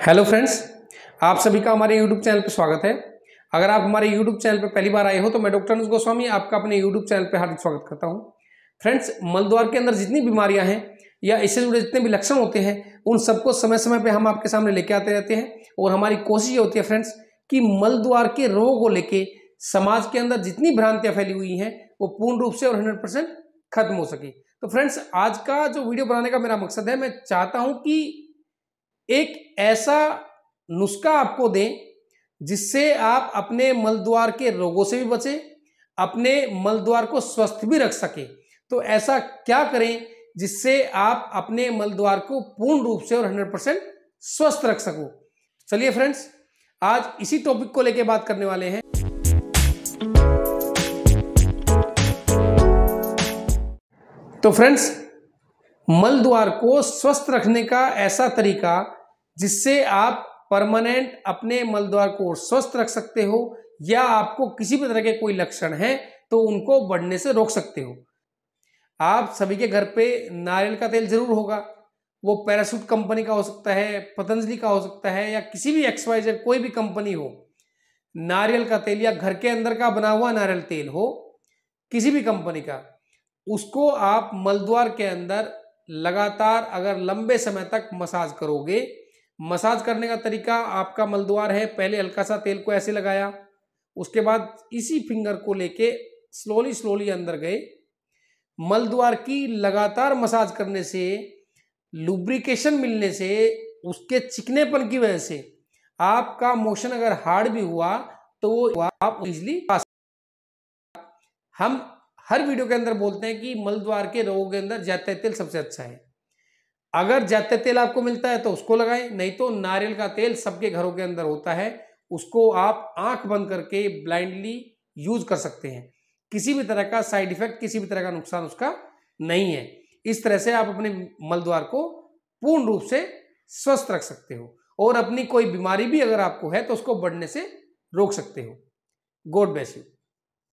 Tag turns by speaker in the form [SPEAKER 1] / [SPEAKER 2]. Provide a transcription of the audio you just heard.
[SPEAKER 1] hello friends आप सभी का हमारे यूट्यूब चैनल पर स्वागत है अगर आप हमारे यूट्यूब चैनल पर पहली बार आए हो तो मैं डॉक्टर अनुज गोस्वामी आपका अपने यूट्यूब चैनल पर हार्दिक स्वागत करता हूं फ्रेंड्स मलद्वार के अंदर जितनी बीमारियां हैं या इससे जुड़े जितने भी लक्षण होते हैं उन सबको समय समय पर हम आपके सामने लेके आते रहते हैं और हमारी कोशिश ये होती है फ्रेंड्स कि मलद्वार के रोग को लेके समाज के अंदर जितनी भ्रांतियाँ फैली हुई हैं वो पूर्ण रूप से और हंड्रेड खत्म हो सके तो फ्रेंड्स आज का जो वीडियो बनाने का मेरा मकसद है मैं चाहता हूँ कि एक ऐसा नुस्खा आपको दें जिससे आप अपने मल द्वार के रोगों से भी बचें अपने मल द्वार को स्वस्थ भी रख सकें तो ऐसा क्या करें जिससे आप अपने मल द्वार को पूर्ण रूप से और 100 परसेंट स्वस्थ रख सको चलिए फ्रेंड्स आज इसी टॉपिक को लेकर बात करने वाले हैं तो फ्रेंड्स मल द्वार को स्वस्थ रखने का ऐसा तरीका जिससे आप परमानेंट अपने मलद्वार को स्वस्थ रख सकते हो या आपको किसी भी तरह के कोई लक्षण हैं तो उनको बढ़ने से रोक सकते हो आप सभी के घर पे नारियल का तेल जरूर होगा वो पैरासूट कंपनी का हो सकता है पतंजलि का हो सकता है या किसी भी एक्सवाइजर कोई भी कंपनी हो नारियल का तेल या घर के अंदर का बना हुआ नारियल तेल हो किसी भी कंपनी का उसको आप मलद्वार के अंदर लगातार अगर लंबे समय तक मसाज करोगे मसाज करने का तरीका आपका मलद्वार है पहले हल्का सा तेल को ऐसे लगाया उसके बाद इसी फिंगर को लेके स्लोली स्लोली अंदर गए मलद्वार की लगातार मसाज करने से लुब्रिकेशन मिलने से उसके चिकनेपन की वजह से आपका मोशन अगर हार्ड भी हुआ तो आप इजली हम हर वीडियो के अंदर बोलते हैं कि मलद्वार के रोगों के अंदर तेल सबसे अच्छा है अगर जैते तेल आपको मिलता है तो उसको लगाएं नहीं तो नारियल का तेल सबके घरों के अंदर होता है उसको आप आंख बंद करके ब्लाइंडली यूज कर सकते हैं किसी भी तरह का साइड इफेक्ट किसी भी तरह का नुकसान उसका नहीं है इस तरह से आप अपने मलद्वार को पूर्ण रूप से स्वस्थ रख सकते हो और अपनी कोई बीमारी भी अगर आपको है तो उसको बढ़ने से रोक सकते हो गॉड ब्लेस यू